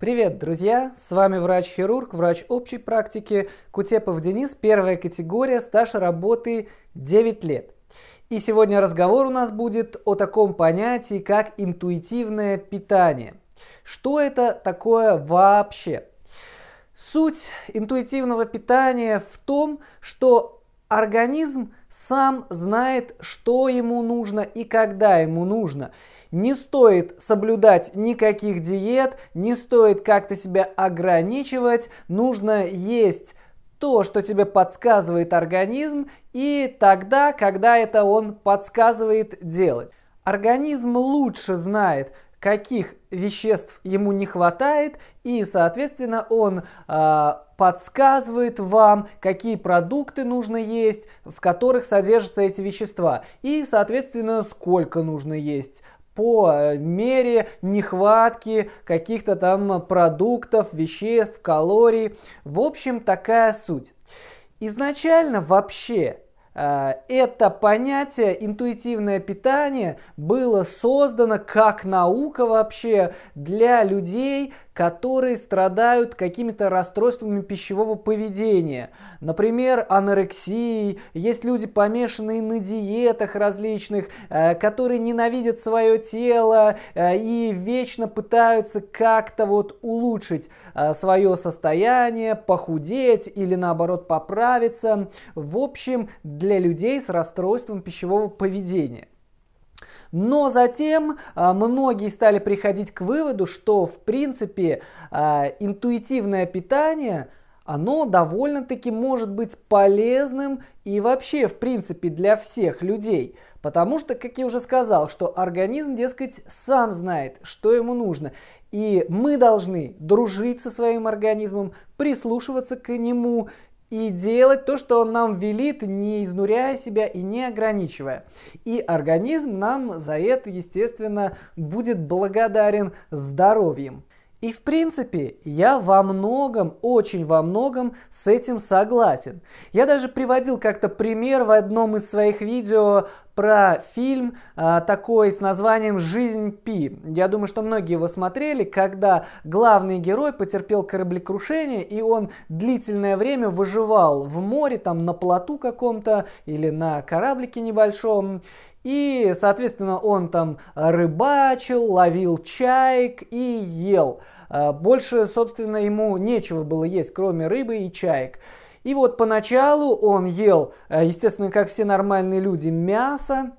Привет, друзья! С вами врач-хирург, врач общей практики Кутепов Денис, первая категория, стаж работы 9 лет. И сегодня разговор у нас будет о таком понятии, как интуитивное питание. Что это такое вообще? Суть интуитивного питания в том, что организм сам знает, что ему нужно и когда ему нужно. Не стоит соблюдать никаких диет, не стоит как-то себя ограничивать, нужно есть то, что тебе подсказывает организм, и тогда, когда это он подсказывает делать. Организм лучше знает, каких веществ ему не хватает, и, соответственно, он э, подсказывает вам, какие продукты нужно есть, в которых содержатся эти вещества, и, соответственно, сколько нужно есть по э, мере нехватки каких-то там продуктов, веществ, калорий. В общем, такая суть. Изначально вообще э, это понятие интуитивное питание было создано как наука вообще для людей, которые страдают какими-то расстройствами пищевого поведения. Например, анорексией, есть люди, помешанные на диетах различных, э, которые ненавидят свое тело э, и вечно пытаются как-то вот улучшить э, свое состояние, похудеть или наоборот поправиться. В общем, для людей с расстройством пищевого поведения. Но затем а, многие стали приходить к выводу, что в принципе а, интуитивное питание оно довольно-таки может быть полезным и вообще, в принципе, для всех людей. Потому что, как я уже сказал, что организм, дескать, сам знает, что ему нужно. И мы должны дружить со своим организмом, прислушиваться к нему и делать то, что он нам велит, не изнуряя себя и не ограничивая. И организм нам за это, естественно, будет благодарен здоровьем. И в принципе, я во многом, очень во многом с этим согласен. Я даже приводил как-то пример в одном из своих видео про фильм а, такой с названием «Жизнь Пи». Я думаю, что многие его смотрели, когда главный герой потерпел кораблекрушение, и он длительное время выживал в море, там на плоту каком-то или на кораблике небольшом. И, соответственно, он там рыбачил, ловил чаек и ел. А, больше, собственно, ему нечего было есть, кроме рыбы и чаек. И вот поначалу он ел, э, естественно, как все нормальные люди, мясо,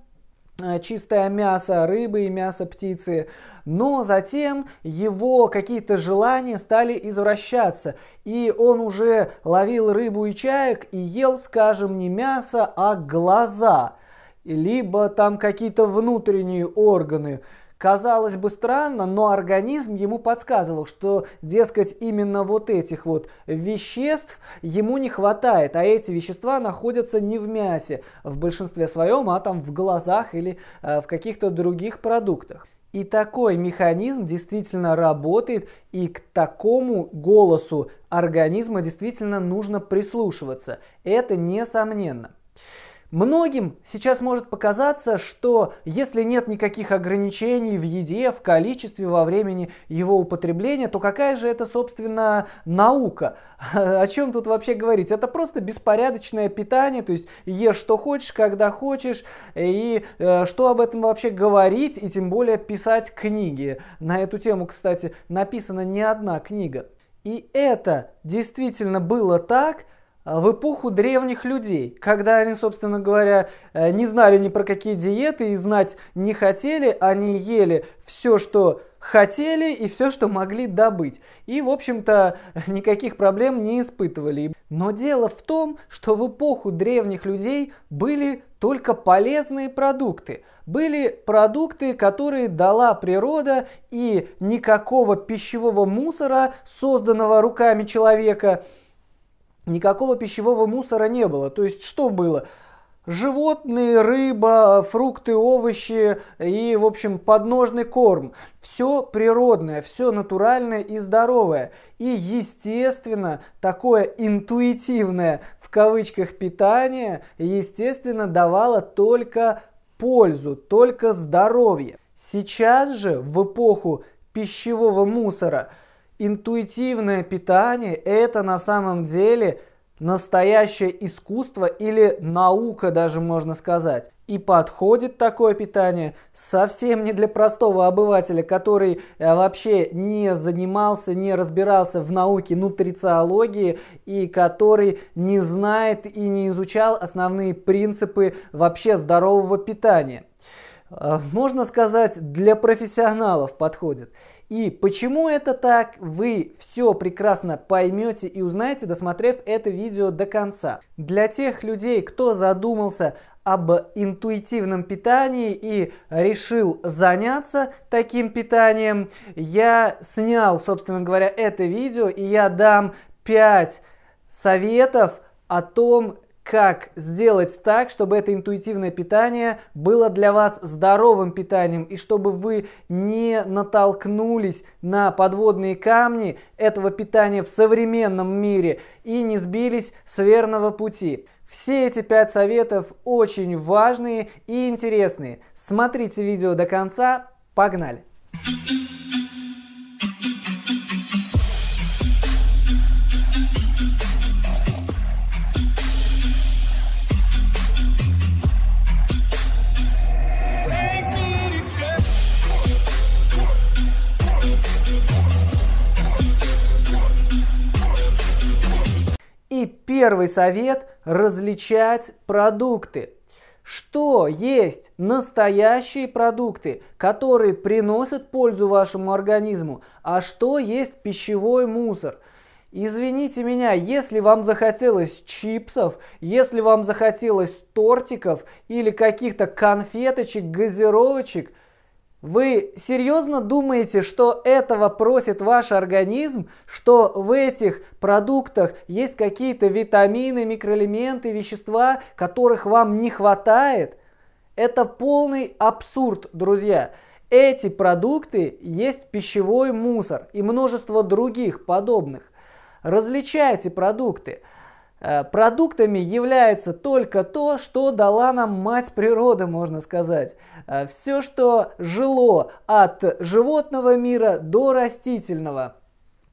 э, чистое мясо рыбы и мясо птицы, но затем его какие-то желания стали извращаться, и он уже ловил рыбу и чаек и ел, скажем, не мясо, а глаза – либо там какие-то внутренние органы. Казалось бы странно, но организм ему подсказывал, что, дескать, именно вот этих вот веществ ему не хватает, а эти вещества находятся не в мясе в большинстве своем, а там в глазах или э, в каких-то других продуктах. И такой механизм действительно работает, и к такому голосу организма действительно нужно прислушиваться. Это несомненно. Многим сейчас может показаться, что если нет никаких ограничений в еде, в количестве, во времени его употребления, то какая же это, собственно, наука? О чем тут вообще говорить? Это просто беспорядочное питание, то есть ешь что хочешь, когда хочешь, и э, что об этом вообще говорить, и тем более писать книги. На эту тему, кстати, написана не одна книга. И это действительно было так – а, в эпоху древних людей, когда они, собственно говоря, э, не знали ни про какие диеты и знать не хотели, они ели все, что хотели и все, что могли добыть. И, в общем-то, никаких проблем не испытывали. Но дело в том, что в эпоху древних людей были только полезные продукты. Были продукты, которые дала природа, и никакого пищевого мусора, созданного руками человека, никакого пищевого мусора не было. То есть что было? Животные, рыба, фрукты, овощи и, в общем, подножный корм. Все природное, все натуральное и здоровое. И, естественно, такое интуитивное, в кавычках, питание, естественно, давало только пользу, только здоровье. Сейчас же, в эпоху пищевого мусора, интуитивное питание – это на самом деле настоящее искусство или наука даже можно сказать. И подходит такое питание совсем не для простого обывателя, который э, вообще не занимался, не разбирался в науке нутрициологии и который не знает и не изучал основные принципы вообще здорового питания. Э, можно сказать, для профессионалов подходит. И почему это так, вы все прекрасно поймете и узнаете, досмотрев это видео до конца. Для тех людей, кто задумался об интуитивном питании и решил заняться таким питанием, я снял, собственно говоря, это видео, и я дам 5 советов о том, как сделать так, чтобы это интуитивное питание было для вас здоровым питанием и чтобы вы не натолкнулись на подводные камни этого питания в современном мире и не сбились с верного пути. Все эти пять советов очень важные и интересные. Смотрите видео до конца. Погнали! Первый совет – различать продукты. Что есть настоящие продукты, которые приносят пользу вашему организму, а что есть пищевой мусор – Извините меня, если вам захотелось чипсов, если вам захотелось тортиков или каких-то конфеточек, газировочек, вы серьезно думаете, что этого просит ваш организм, что в этих продуктах есть какие-то витамины, микроэлементы, вещества, которых вам не хватает? Это полный абсурд, друзья. Эти продукты есть пищевой мусор и множество других подобных. Различайте продукты. Э, продуктами является только то, что дала нам мать природа, можно сказать. Э, Все, что жило от животного мира до растительного,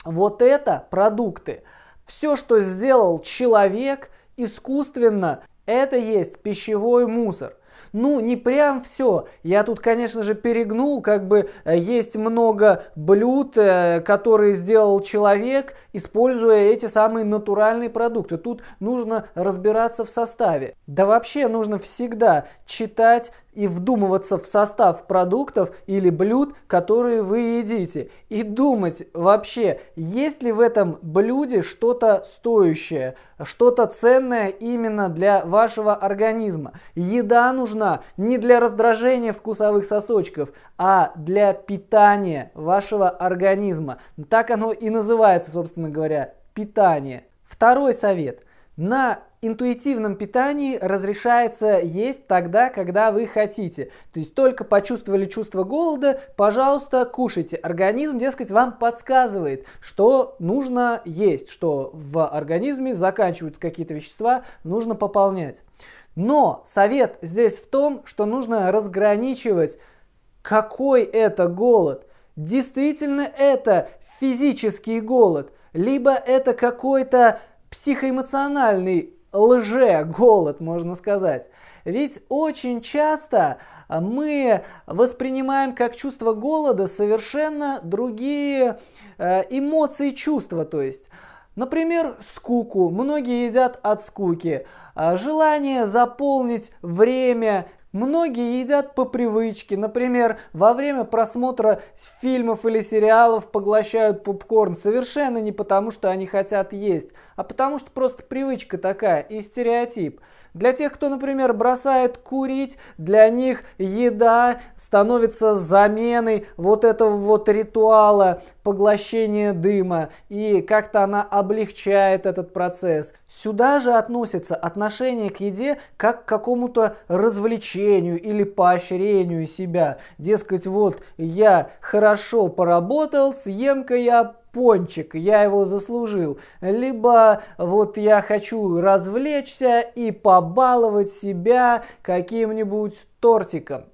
вот это продукты. Все, что сделал человек искусственно, это есть пищевой мусор. Ну, не прям все. Я тут, конечно же, перегнул, как бы э, есть много блюд, э, которые сделал человек, используя эти самые натуральные продукты. Тут нужно разбираться в составе. Да вообще нужно всегда читать и вдумываться в состав продуктов или блюд, которые вы едите. И думать вообще, есть ли в этом блюде что-то стоящее что-то ценное именно для вашего организма. Еда нужна не для раздражения вкусовых сосочков, а для питания вашего организма. Так оно и называется, собственно говоря, питание. Второй совет. На интуитивном питании разрешается есть тогда, когда вы хотите. То есть только почувствовали чувство голода, пожалуйста, кушайте. Организм, дескать, вам подсказывает, что нужно есть, что в организме заканчиваются какие-то вещества, нужно пополнять. Но совет здесь в том, что нужно разграничивать, какой это голод. Действительно это физический голод, либо это какой-то психоэмоциональный лже-голод, можно сказать. Ведь очень часто а, мы воспринимаем как чувство голода совершенно другие э, эмоции чувства, то есть Например, скуку. Многие едят от скуки. А, желание заполнить время Многие едят по привычке, например, во время просмотра фильмов или сериалов поглощают попкорн совершенно не потому, что они хотят есть, а потому что просто привычка такая и стереотип – для тех, кто, например, бросает курить, для них еда становится заменой вот этого вот ритуала поглощения дыма, и как-то она облегчает этот процесс. Сюда же относится отношение к еде как к какому-то развлечению или поощрению себя. Дескать, вот я хорошо поработал, съем-ка я пончик, я его заслужил. Либо вот я хочу развлечься и побаловать себя каким-нибудь тортиком.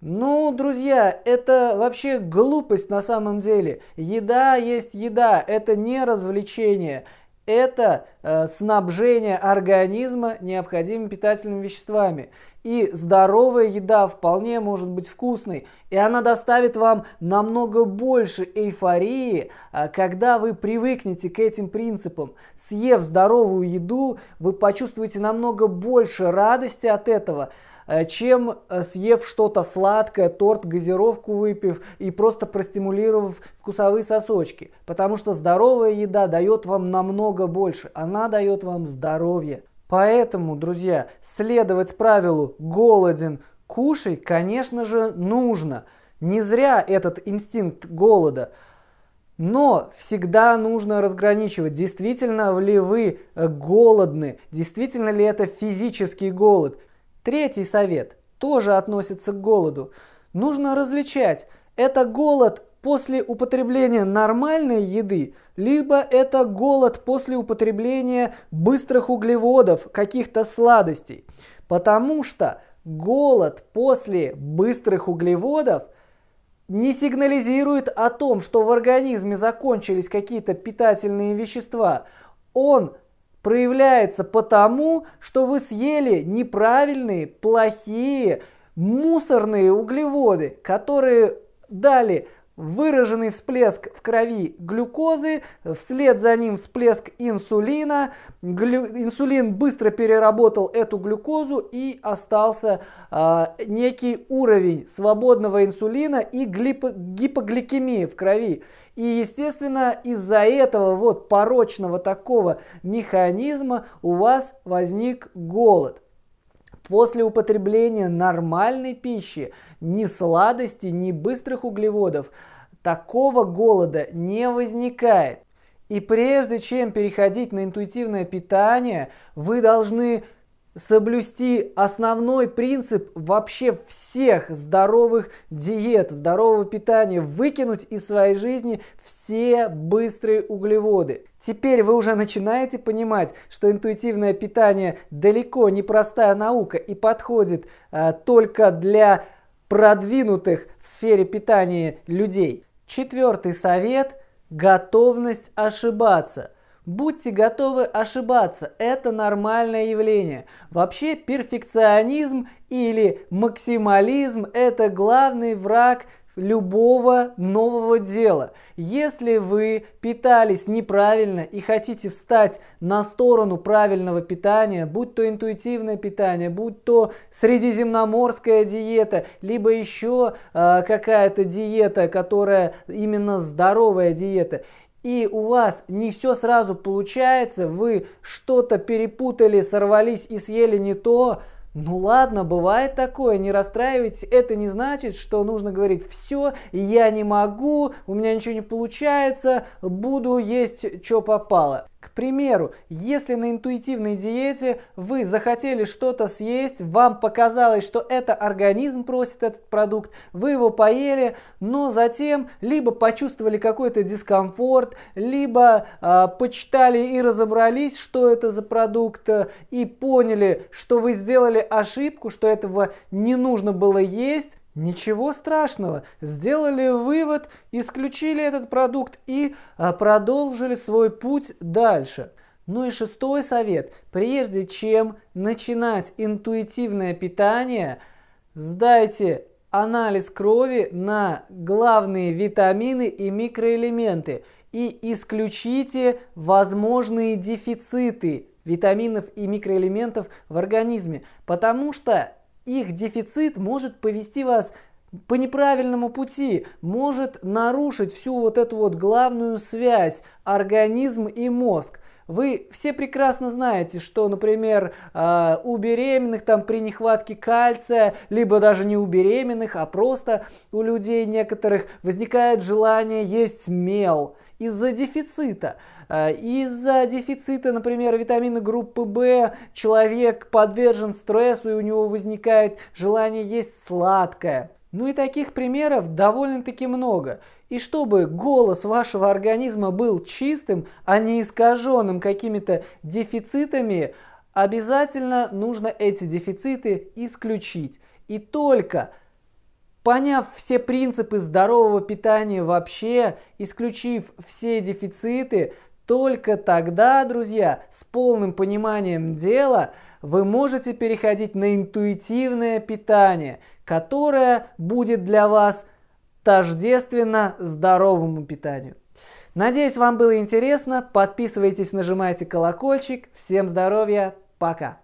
Ну, друзья, это вообще глупость на самом деле. Еда есть еда, это не развлечение это э, снабжение организма необходимыми питательными веществами. И здоровая еда вполне может быть вкусной, и она доставит вам намного больше эйфории, э, когда вы привыкнете к этим принципам. Съев здоровую еду, вы почувствуете намного больше радости от этого. Э, чем э, съев что-то сладкое, торт, газировку выпив и просто простимулировав вкусовые сосочки. Потому что здоровая еда дает вам намного больше. Она дает вам здоровье. Поэтому, друзья, следовать правилу «голоден, кушай», конечно же, нужно. Не зря этот инстинкт голода но всегда нужно разграничивать, действительно ли вы э, голодны, действительно ли это физический голод. Третий совет тоже относится к голоду. Нужно различать, это голод после употребления нормальной еды, либо это голод после употребления быстрых углеводов, каких-то сладостей. Потому что голод после быстрых углеводов не сигнализирует о том, что в организме закончились какие-то питательные вещества. Он проявляется потому, что вы съели неправильные, плохие, мусорные углеводы, которые дали выраженный всплеск в крови глюкозы, вслед за ним всплеск инсулина. Глю... Инсулин быстро переработал эту глюкозу и остался э, некий уровень свободного инсулина и глип... гипогликемии в крови. И, естественно, из-за этого вот порочного такого механизма у вас возник голод. После употребления нормальной пищи, ни сладости, ни быстрых углеводов, такого голода не возникает. И прежде чем переходить на интуитивное питание, вы должны соблюсти основной принцип вообще всех здоровых диет, здорового питания, выкинуть из своей жизни все быстрые углеводы. Теперь вы уже начинаете понимать, что интуитивное питание далеко не простая наука и подходит э, только для продвинутых в сфере питания людей. Четвертый совет – готовность ошибаться – Будьте готовы ошибаться, это нормальное явление. Вообще перфекционизм или максимализм – это главный враг любого нового дела. Если вы питались неправильно и хотите встать на сторону правильного питания, будь то интуитивное питание, будь то средиземноморская диета, либо еще э, какая-то диета, которая именно здоровая диета, и у вас не все сразу получается, вы что-то перепутали, сорвались и съели не то, ну ладно, бывает такое, не расстраивайтесь, это не значит, что нужно говорить все, я не могу, у меня ничего не получается, буду есть, что попало. К примеру, если на интуитивной диете вы захотели что-то съесть, вам показалось, что это организм просит этот продукт, вы его поели, но затем либо почувствовали какой-то дискомфорт, либо э, почитали и разобрались, что это за продукт, и поняли, что вы сделали ошибку, что этого не нужно было есть, Ничего страшного, сделали вывод, исключили этот продукт и а, продолжили свой путь дальше. Ну и шестой совет. Прежде чем начинать интуитивное питание, сдайте анализ крови на главные витамины и микроэлементы и исключите возможные дефициты витаминов и микроэлементов в организме, потому что их дефицит может повести вас по неправильному пути, может нарушить всю вот эту вот главную связь организм и мозг. Вы все прекрасно знаете, что, например, а, у беременных там при нехватке кальция, либо даже не у беременных, а просто у людей некоторых возникает желание есть мел из-за дефицита. А, из-за дефицита, например, витамина группы В человек подвержен стрессу и у него возникает желание есть сладкое. Ну и таких примеров довольно-таки много. И чтобы голос вашего организма был чистым, а не искаженным какими-то дефицитами, обязательно нужно эти дефициты исключить. И только Поняв все принципы здорового питания вообще, исключив все дефициты, только тогда, друзья, с полным пониманием дела, вы можете переходить на интуитивное питание, которое будет для вас тождественно здоровому питанию. Надеюсь, вам было интересно. Подписывайтесь, нажимайте колокольчик. Всем здоровья, пока!